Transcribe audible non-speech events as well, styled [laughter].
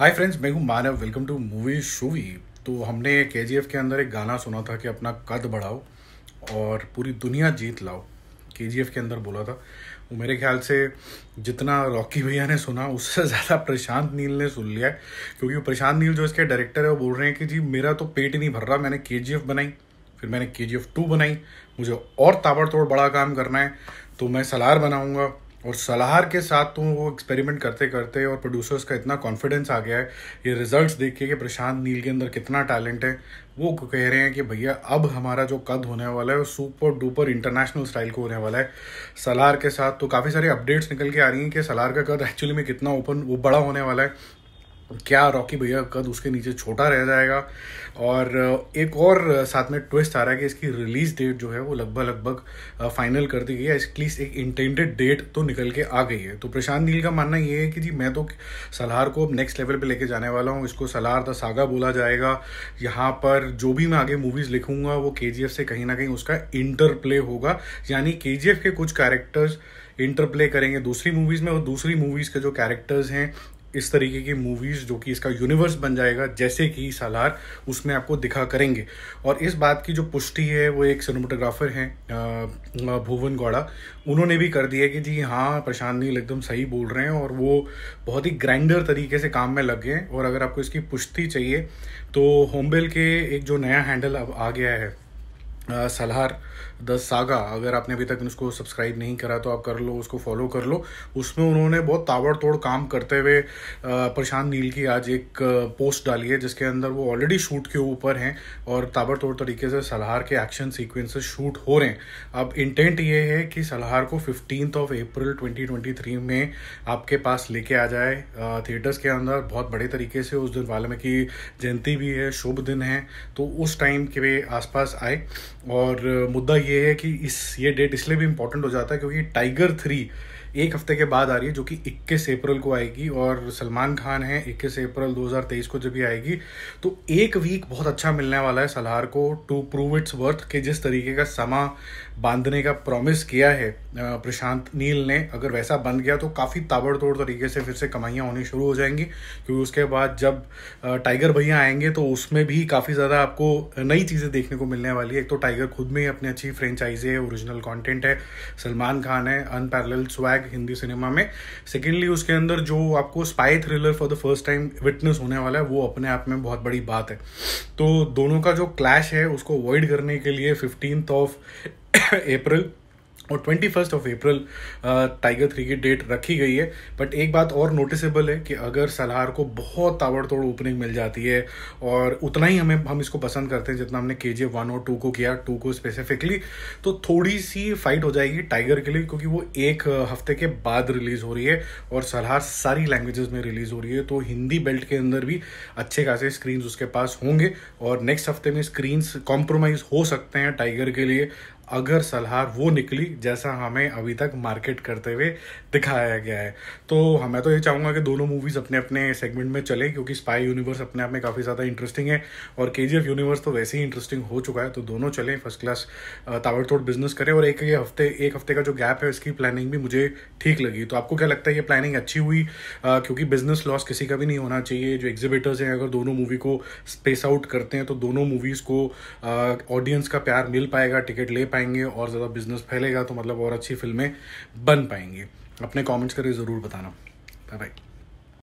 हाय friends मैं हूँ Manav welcome to movie शूवी तो हमने के के अंदर एक गाना सुना था कि अपना कद बढ़ाओ और पूरी दुनिया जीत लाओ के के अंदर बोला था वो मेरे ख्याल से जितना रॉकी भैया ने सुना उससे [laughs] ज़्यादा प्रशांत नील ने सुन लिया है क्योंकि प्रशांत नील जो इसके डायरेक्टर है वो बोल रहे हैं कि जी मेरा तो पेट ही नहीं भर रहा मैंने के बनाई फिर मैंने के जी बनाई मुझे और ताबड़तोड़ बड़ा काम करना है तो मैं सलार बनाऊँगा और सलाहार के साथ तो वो एक्सपेरिमेंट करते करते और प्रोड्यूसर्स का इतना कॉन्फिडेंस आ गया है ये रिजल्ट्स देख के कि प्रशांत नील के अंदर कितना टैलेंट है वो कह रहे हैं कि भैया अब हमारा जो कद होने वाला है वो सुपर डुपर इंटरनेशनल स्टाइल को होने वाला है सलार के साथ तो काफ़ी सारी अपडेट्स निकल के आ रही हैं कि सलार का कद एक्चुअली में कितना ओपन वो बड़ा होने वाला है क्या रॉकी भैया कद उसके नीचे छोटा रह जाएगा और एक और साथ में ट्विस्ट आ रहा है कि इसकी रिलीज़ डेट जो है वो लगभग लगभग फाइनल कर दी गई है एटलीस्ट एक इंटेंडेड डेट तो निकल के आ गई है तो प्रशांत नील का मानना ये है कि जी मैं तो सलार को अब नेक्स्ट लेवल पे लेके जाने वाला हूँ इसको सलार द सागा बोला जाएगा यहाँ पर जो भी मैं आगे मूवीज़ लिखूंगा वो के से कहीं ना कहीं उसका इंटरप्ले होगा यानी के के कुछ कैरेक्टर्स इंटरप्ले करेंगे दूसरी मूवीज़ में और दूसरी मूवीज़ के जो कैरेक्टर्स हैं इस तरीके की मूवीज़ जो कि इसका यूनिवर्स बन जाएगा जैसे कि सालार उसमें आपको दिखा करेंगे और इस बात की जो पुष्टि है वो एक सिनेमाटोग्राफर हैं भुवन गौड़ा उन्होंने भी कर दिया कि जी हाँ प्रशांत नील एकदम सही बोल रहे हैं और वो बहुत ही ग्राइंडर तरीके से काम में लग गए और अगर आपको इसकी पुष्टि चाहिए तो होमबेल के एक जो नया हैंडल अब आ गया है सलहार द सागा अगर आपने अभी तक उसको सब्सक्राइब नहीं करा तो आप कर लो उसको फॉलो कर लो उसमें उन्होंने बहुत ताबड़तोड़ काम करते हुए प्रशांत नील की आज एक पोस्ट डाली है जिसके अंदर वो ऑलरेडी शूट के ऊपर हैं और ताबड़तोड़ तरीके से सलहार के एक्शन सीक्वेंसेस शूट हो रहे हैं अब इंटेंट ये है कि सलहार को फिफ्टीन ऑफ अप्रैल ट्वेंटी में आपके पास लेके आ जाए थिएटर्स के अंदर बहुत बड़े तरीके से उस दिन वाल्मीकि जयंती भी है शुभ दिन है तो उस टाइम के आसपास आए और मुद्दा ये है कि इस ये डेट इसलिए भी इम्पोर्टेंट हो जाता है क्योंकि टाइगर थ्री एक हफ्ते के बाद आ रही है जो कि 21 अप्रैल को आएगी और सलमान खान है 21 अप्रैल 2023 को जब भी आएगी तो एक वीक बहुत अच्छा मिलने वाला है सलहार को टू प्रूव इट्स वर्थ के जिस तरीके का समा बांधने का प्रॉमिस किया है प्रशांत नील ने अगर वैसा बन गया तो काफ़ी ताबड़तोड़ तरीके से फिर से कमाइयाँ होनी शुरू हो जाएंगी क्योंकि उसके बाद जब टाइगर भैया आएंगे तो उसमें भी काफ़ी ज़्यादा आपको नई चीज़ें देखने को मिलने वाली है एक तो टाइगर खुद में ही अपनी अच्छी फ्रेंचाइजी है ओरिजिनल कॉन्टेंट है सलमान खान है unparallel swag back Hindi cinema में सेकेंडली उसके अंदर जो आपको spy thriller for the first time witness होने वाला है वो अपने आप में बहुत बड़ी बात है तो दोनों का जो क्लैश है उसको अवॉइड करने के लिए फिफ्टींथ ऑफ अप्रैल और twenty first of April Tiger three की डेट रखी गई है बट एक बात और नोटिसेबल है कि अगर सलार को बहुत ताबड़तोड़ ओपनिंग मिल जाती है और उतना ही हमें हम इसको पसंद करते हैं जितना हमने के जी वन और टू को किया टू को स्पेसिफिकली तो थोड़ी सी फाइट हो जाएगी टाइगर के लिए क्योंकि वो एक uh, हफ्ते के बाद रिलीज़ हो रही है और सलार सारी लैंग्वेजेस में रिलीज़ हो रही है तो हिंदी बेल्ट के अंदर भी अच्छे खासे स्क्रीन उसके पास होंगे और नेक्स्ट हफ्ते में स्क्रीन कॉम्प्रोमाइज़ हो सकते हैं टाइगर के लिए अगर सलाहार वो निकली जैसा हमें अभी तक मार्केट करते हुए दिखाया गया है तो हाँ, मैं तो ये चाहूँगा कि दोनों मूवीज़ अपने अपने सेगमेंट में चले क्योंकि स्पाई यूनिवर्स अपने आप में काफ़ी ज़्यादा इंटरेस्टिंग है और के यूनिवर्स तो वैसे ही इंटरेस्टिंग हो चुका है तो दोनों चलें फर्स्ट क्लास ताबड़तोड़ बिजनेस करें और एक हफ्ते एक हफ्ते का जो गैप है इसकी प्लानिंग भी मुझे ठीक लगी तो आपको क्या लगता है ये प्लानिंग अच्छी हुई क्योंकि बिजनेस लॉस किसी का भी नहीं होना चाहिए जो एग्जिबिटर्स हैं अगर दोनों मूवी को स्पेस आउट करते हैं तो दोनों मूवीज़ को ऑडियंस का प्यार मिल पाएगा टिकट ले पाएंगे और ज़्यादा बिजनेस फैलेगा तो मतलब और अच्छी फिल्में बन पाएंगी अपने कमेंट्स करके ज़रूर बताना बाय बाय